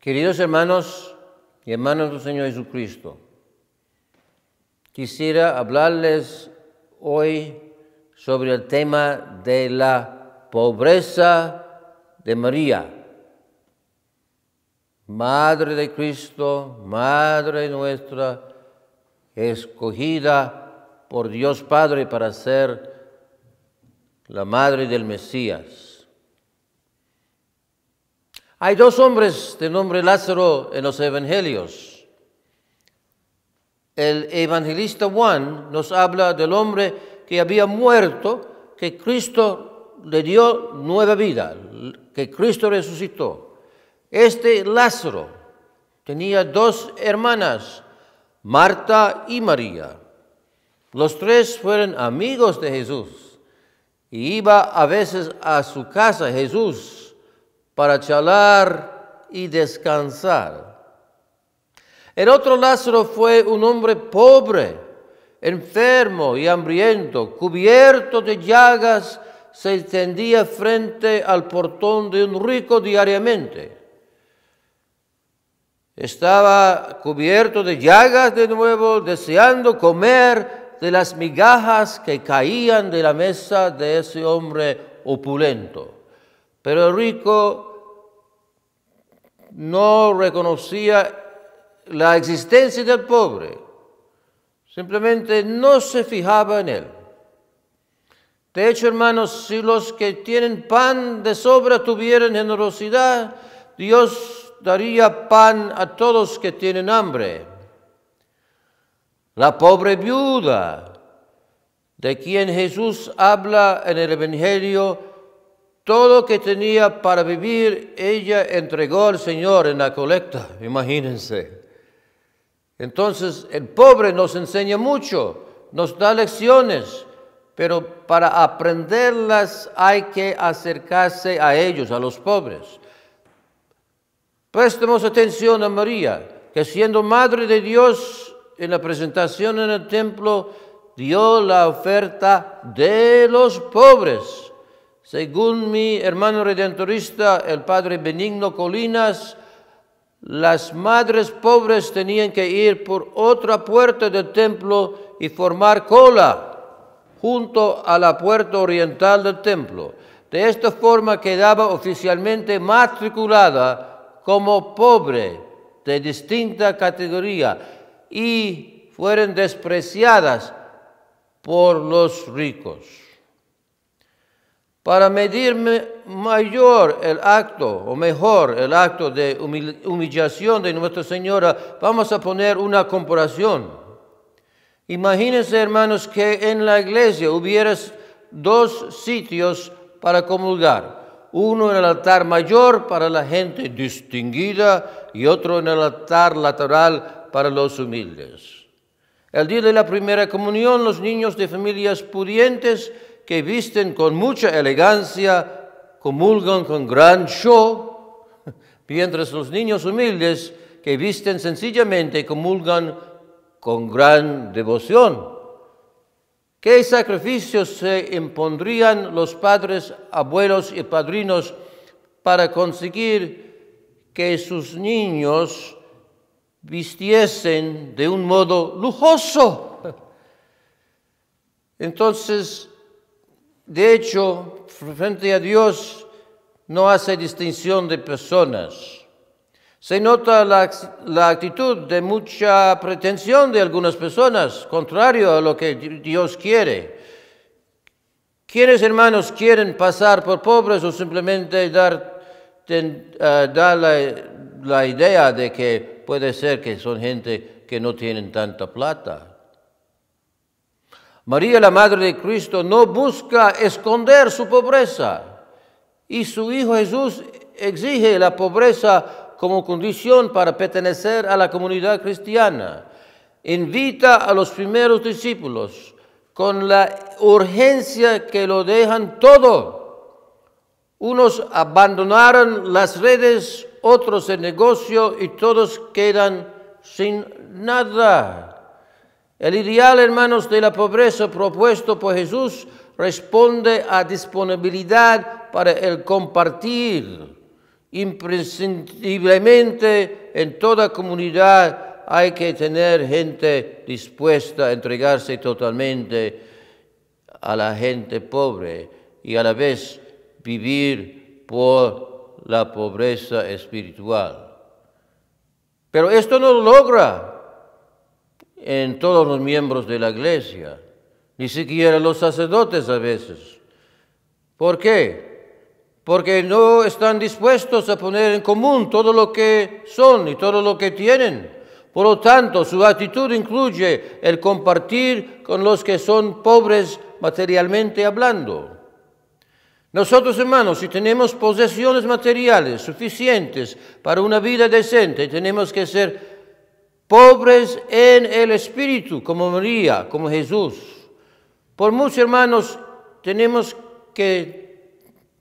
Queridos hermanos y hermanos del Señor Jesucristo, quisiera hablarles hoy sobre el tema de la pobreza de María, Madre de Cristo, Madre nuestra, escogida por Dios Padre para ser la madre del Mesías. Hay dos hombres de nombre Lázaro en los evangelios. El evangelista Juan nos habla del hombre que había muerto, que Cristo le dio nueva vida, que Cristo resucitó. Este Lázaro tenía dos hermanas, Marta y María. Los tres fueron amigos de Jesús. Y iba a veces a su casa Jesús para charlar y descansar. El otro Lázaro fue un hombre pobre, enfermo y hambriento, cubierto de llagas, se extendía frente al portón de un rico diariamente. Estaba cubierto de llagas de nuevo, deseando comer, de las migajas que caían de la mesa de ese hombre opulento. Pero el rico no reconocía la existencia del pobre, simplemente no se fijaba en él. De hecho, hermanos, si los que tienen pan de sobra tuvieran generosidad, Dios daría pan a todos que tienen hambre la pobre viuda, de quien Jesús habla en el Evangelio, todo que tenía para vivir, ella entregó al Señor en la colecta, imagínense. Entonces, el pobre nos enseña mucho, nos da lecciones, pero para aprenderlas hay que acercarse a ellos, a los pobres. Prestemos atención a María, que siendo madre de Dios, en la presentación en el templo dio la oferta de los pobres. Según mi hermano redentorista, el padre Benigno Colinas, las madres pobres tenían que ir por otra puerta del templo y formar cola junto a la puerta oriental del templo. De esta forma quedaba oficialmente matriculada como pobre de distinta categoría y fueron despreciadas por los ricos. Para medir mayor el acto, o mejor el acto de humillación de Nuestra Señora, vamos a poner una comparación. Imagínense, hermanos, que en la iglesia hubieras dos sitios para comulgar. Uno en el altar mayor para la gente distinguida y otro en el altar lateral para los humildes. El día de la primera comunión, los niños de familias pudientes que visten con mucha elegancia comulgan con gran show, mientras los niños humildes que visten sencillamente comulgan con gran devoción. ¿Qué sacrificios se impondrían los padres, abuelos y padrinos para conseguir que sus niños vistiesen de un modo lujoso. Entonces, de hecho, frente a Dios no hace distinción de personas. Se nota la, actitud de mucha pretensión de algunas personas, contrario a lo que Dios quiere. ¿Quiénes hermanos quieren pasar por pobres o simplemente dar, eh, la, la idea de que Puede ser que son gente que no tienen tanta plata. María, la Madre de Cristo, no busca esconder su pobreza. Y su Hijo Jesús exige la pobreza como condición para pertenecer a la comunidad cristiana. Invita a los primeros discípulos con la urgencia que lo dejan todo. Unos abandonaron las redes, otros en negocio y todos quedan sin nada. El ideal, hermanos, de la pobreza propuesto por Jesús responde a disponibilidad para el compartir. Imprescindiblemente en toda comunidad hay que tener gente dispuesta a entregarse totalmente a la gente pobre y a la vez vivir por la pobreza espiritual. Pero esto no lo logra en todos los miembros de la iglesia, ni siquiera los sacerdotes a veces. ¿Por qué? Porque no están dispuestos a poner en común todo lo que son y todo lo que tienen. Por lo tanto, su actitud incluye el compartir con los que son pobres materialmente hablando. Nosotros, hermanos, si tenemos posesiones materiales suficientes para una vida decente, tenemos que ser pobres en el espíritu, como María, como Jesús. Por muchos hermanos, tenemos que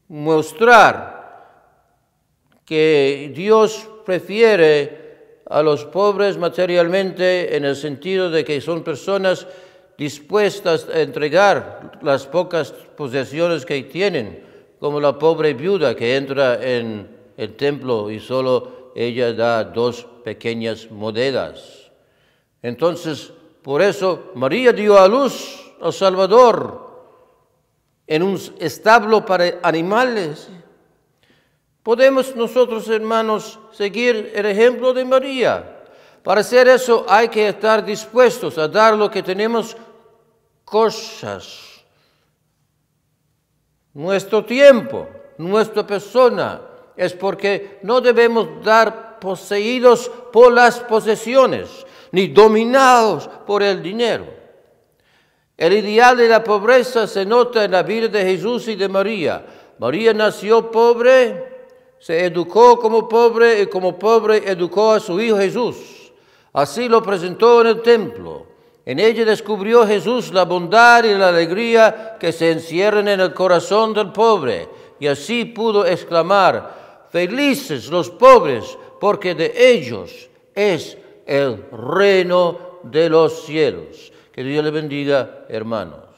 mostrar que Dios prefiere a los pobres materialmente en el sentido de que son personas dispuestas a entregar las pocas posesiones que tienen, como la pobre viuda que entra en el templo y solo ella da dos pequeñas monedas. Entonces, por eso María dio a luz al Salvador en un establo para animales. Podemos nosotros, hermanos, seguir el ejemplo de María. Para hacer eso hay que estar dispuestos a dar lo que tenemos cosas, nuestro tiempo, nuestra persona, es porque no debemos dar poseídos por las posesiones, ni dominados por el dinero. El ideal de la pobreza se nota en la vida de Jesús y de María. María nació pobre, se educó como pobre y como pobre educó a su hijo Jesús. Así lo presentó en el templo. En ella descubrió Jesús la bondad y la alegría que se encierran en el corazón del pobre, y así pudo exclamar, felices los pobres, porque de ellos es el reino de los cielos. Que Dios le bendiga, hermanos.